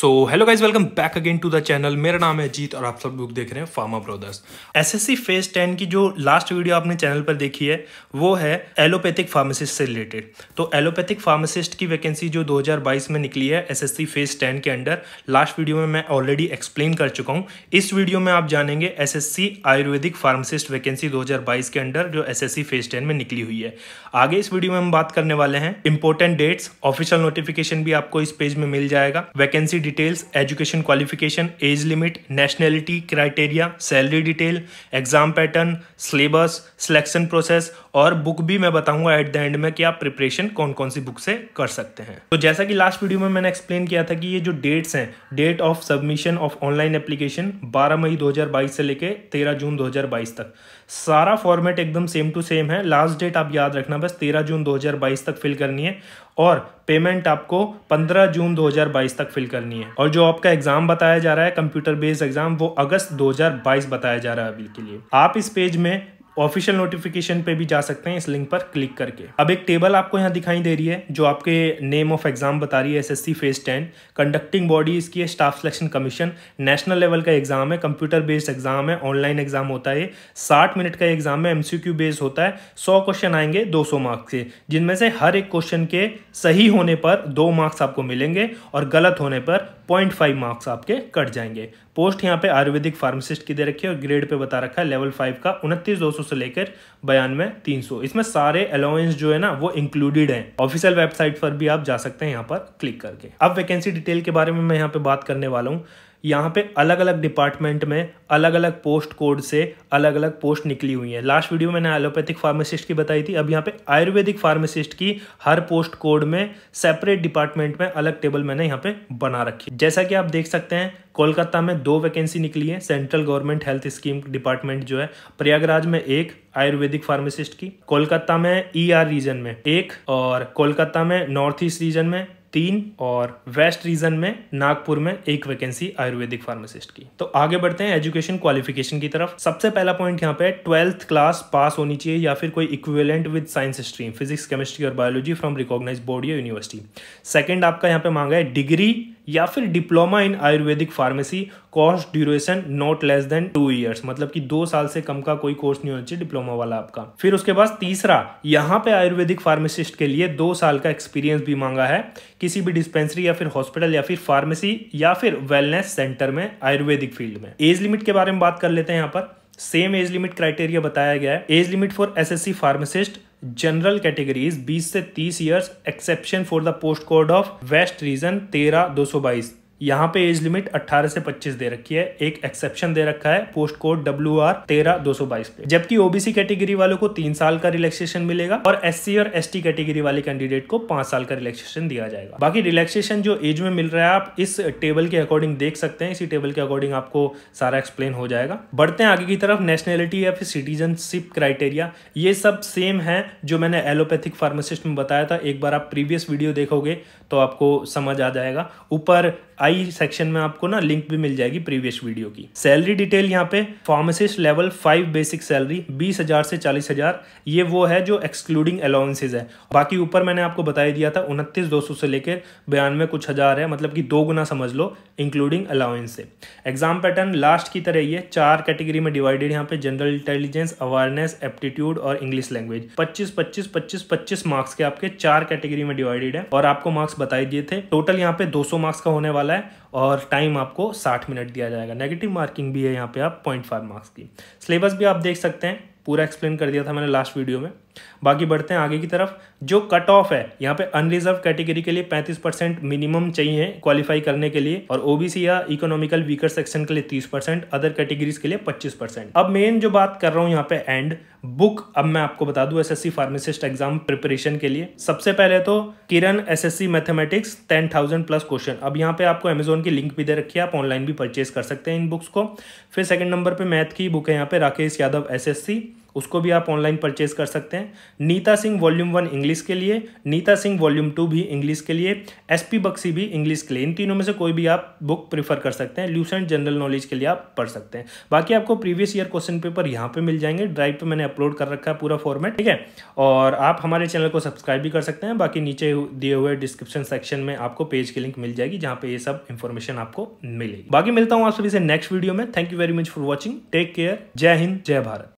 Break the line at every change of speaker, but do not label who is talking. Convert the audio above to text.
so hello guys welcome back again to the channel मेरा नाम है अजीत और आप सब लोग देख रहे हैं pharma brothers SSC phase ten की जो लास्ट वीडियो आपने चैनल पर देखी है वो है एलोपैथिक फार्मासिस्ट से रिलेटेड तो एलोपैथिक फार्मासिस्ट की वैकेंसी जो 2022 में निकली है एसएससी फेज टेन के अंडर लास्ट वीडियो में मैं ऑलरेडी एक्सप्लेन कर चुका हूँ इस वीडियो में आप जानेंगे एस आयुर्वेदिक फार्मासिस्ट वैकेंसी दो के अंडर जो एस फेज टेन में निकली हुई है आगे इस वीडियो में हम बात करने वाले हैं इंपॉर्टेंट डेट्स ऑफिशियल नोटिफिकेशन भी आपको इस पेज में मिल जाएगा vacancy details education qualification age limit nationality criteria salary detail exam pattern syllabus selection process और बुक भी मैं बताऊंगा एट द एंड में कि आप प्रिपरेशन कौन कौन सी बुक से कर सकते हैं तो जैसा कि लास्ट वीडियो में मैंने एक्सप्लेन किया था कि ये जो डेट्स हैं date of submission of online application 12 मई 2022 से लेके 13 जून 2022 तक सारा फॉर्मेट एकदम सेम टू सेम है लास्ट डेट आप याद रखना बस 13 जून 2022 तक फिल करनी है और पेमेंट आपको 15 जून 2022 तक फिल करनी है और जो आपका एग्जाम बताया जा रहा है कंप्यूटर बेस्ड एग्जाम वो अगस्त 2022 बताया जा रहा है अभी के लिए आप इस पेज में ऑफिशियल नोटिफिकेशन पे भी जा सकते हैं इस लिंक पर क्लिक करके अब एक टेबल आपको यहाँ दिखाई दे रही है जो आपके नेम ऑफ एग्जाम बता रही है SSC phase ten conducting body इसकी है staff selection commission national level का एग्जाम है कंप्यूटर बेस्ड एग्जाम है ऑनलाइन एग्जाम होता है साठ मिनट का एग्जाम है एमसीक्यू बेस्ड होता है सौ क्वेश्चन आएंगे दो सौ मार्क्स के जिनमें से हर एक क्वेश्चन के सही होने पर दो मार्क्स आपको मिलेंगे और गलत होने पर पॉइंट फाइव मार्क्स आपके कट जाएंगे पोस्ट यहाँ पे आयुर्वेदिक फार्मासिस्ट की दे रखी है और ग्रेड पे बता रखा है लेवल फाइव का उनतीस दो सौ से लेकर बयानवे तीन सौ इसमें सारे अलाउंस जो है ना वो इंक्लूडेड हैं ऑफिशियल वेबसाइट पर भी आप जा सकते हैं यहाँ पर क्लिक करके अब वैकेंसी डिटेल के बारे में मैं यहाँ पे बात करने वाला हूँ यहाँ पे अलग अलग डिपार्टमेंट में अलग अलग पोस्ट कोड से अलग अलग पोस्ट निकली हुई है लास्ट वीडियो मैंने एलोपैथिक फार्मासिस्ट की बताई थी अब यहाँ पे आयुर्वेदिक फार्मासिस्ट की हर पोस्ट कोड में सेपरेट डिपार्टमेंट में अलग टेबल मैंने यहाँ पे बना रखी जैसा कि आप देख सकते हैं कोलकाता में दो वैकेंसी निकली है central government health scheme department जो है प्रयागराज में एक आयुर्वेदिक फार्मासिस्ट की कोलकाता में ई e रीजन में एक और कोलकाता में नॉर्थ ईस्ट रीजन में तीन और वेस्ट रीजन में नागपुर में एक वैकेंसी आयुर्वेदिक फार्मासिस्ट की तो आगे बढ़ते हैं एजुकेशन क्वालिफिकेशन की तरफ सबसे पहला पॉइंट यहाँ पे ट्वेल्थ क्लास पास होनी चाहिए या फिर कोई equivalent with science stream physics chemistry और बायोलॉजी फ्रॉम रिकॉग्नाइज बोर्ड या यूनिवर्सिटी सेकेंड आपका यहाँ पे मांगा है डिग्री या फिर diploma in Ayurvedic pharmacy course duration not less than two years मतलब कि दो साल से कम का कोई कोर्स नहीं होना चाहिए डिप्लोमा वाला आपका फिर उसके बाद तीसरा यहाँ पे आयुर्वेदिक फार्मासिस्ट के लिए दो साल का एक्सपीरियंस भी मांगा है किसी भी डिस्पेंसरी या फिर हॉस्पिटल या फिर फार्मेसी या फिर वेलनेस सेंटर में आयुर्वेदिक फील्ड में एज लिमिट के बारे में बात कर लेते हैं यहाँ पर सेम एज लिमिट क्राइटेरिया बताया गया है age limit for SSC pharmacist general categories 20 से 30 years exception for the post code of west region तेरह दो सौ बाईस यहाँ पे एज लिमिट 18 से 25 दे रखी है एक एक्सेप्शन दे रखा है पोस्ट कोड डब्ल्यू आर तेरह दो सौ बाईस पे जबकि ओबीसी कैटेगरी वालों को तीन साल का रिलैक्सेशन मिलेगा और एससी और एसटी कैटेगरी वाले कैंडिडेट को पांच साल का रिलैक्सेशन दिया जाएगा बाकी रिलैक्सेशन जो एज में मिल रहा है आप इस टेबल के अकॉर्डिंग देख सकते हैं इसी टेबल के अकॉर्डिंग आपको सारा एक्सप्लेन हो जाएगा बढ़ते हैं आगे की तरफ नेशनैलिटी या फिर सिटीजनशिप क्राइटेरिया ये सब सेम है जो मैंने एलोपैथिक फार्मासिस्ट में बताया था एक बार आप प्रीवियस वीडियो देखोगे तो आपको समझ आ जाएगा ऊपर आई सेक्शन में आपको ना लिंक भी मिल जाएगी प्रीवियस वीडियो की सैलरी डिटेल यहाँ पे pharmacist level five basic salary बीस हजार से चालीस हजार ये वो है जो एक्सक्लूडिंग अलाउंसेज है बाकी ऊपर मैंने आपको बताया दिया था उनतीस दो सौ से लेकर बयानवे कुछ हजार है मतलब कि दो गुना समझ लो इंक्लूडिंग अलाउंस से एग्जाम पैटर्न लास्ट की तरह ये चार कैटेगरी में डिवाइडेड यहाँ पे जनरल इंटेलिजेंस अवेयरनेस एप्टीट्यूड और इंग्लिश लैंग्वेज पच्चीस पच्चीस पच्चीस पच्चीस मार्क्स के आपके चार कैटेगरी में डिवाइडेड है और आपको मार्क्स बताए दिए थे टोटल यहाँ पे दो मार्क्स का होने वाला वाला है और टाइम आपको साठ मिनट दिया जाएगा नेगेटिव मार्किंग भी है यहाँ पे आप पॉइंट फाइव मार्क्स की सिलेबस भी आप देख सकते हैं पूरा एक्सप्लेन कर दिया था मैंने लास्ट वीडियो में बाकी बढ़ते हैं आगे की तरफ जो कट ऑफ है यहाँ पे अनरिजर्व कैटेगरी के लिए 35 परसेंट मिनिमम चाहिए क्वालिफाई करने के लिए और ओबीसी या इकोनॉमिकल वीकर सेक्शन के लिए तीस परसेंट अदर कैटेगरीज के लिए पच्चीस परसेंट अब मेन जो बात कर रहा हूँ यहाँ पे एंड बुक अब मैं आपको बता दू एसएससी फार्मासिस्ट एग्जाम प्रिपरेशन के लिए सबसे पहले तो Kiran SSC mathematics ten thousand plus question अब यहाँ पे आपको अमेजोन की लिंक भी दे रखी है आप ऑनलाइन भी परचेज कर सकते हैं इन बुक्स को फिर सेकंड नंबर पे मैथ की बुक है यहाँ पे राकेश यादव एसएससी उसको भी आप ऑनलाइन परचेज कर सकते हैं Neeta Singh volume one English के लिए नीता सिंह वॉल्यूम टू भी इंग्लिश के लिए एस बक्सी भी इंग्लिश के लिए इन तीनों में से कोई भी आप बुक प्रीफर कर सकते हैं ल्यूसेंट जनरल नॉलेज के लिए आप पढ़ सकते हैं बाकी आपको प्रीवियस ईयर क्वेश्चन पेपर यहाँ पर मिल जाएंगे ड्राइव पर मैंने अपलोड कर रखा है पूरा फॉर्मेट ठीक है और आप हमारे चैनल को सब्सक्राइब भी कर सकते हैं बाकी नीचे दिए हुए डिस्क्रिप्शन सेक्शन में आपको पेज की लिंक मिल जाएगी जहाँ पर ये सब इन्फॉर्मेशन आपको मिलेगी बाकी मिलता हूँ आप सभी से नेक्स्ट वीडियो में thank you very much for watching take care जय हिंद जय भारत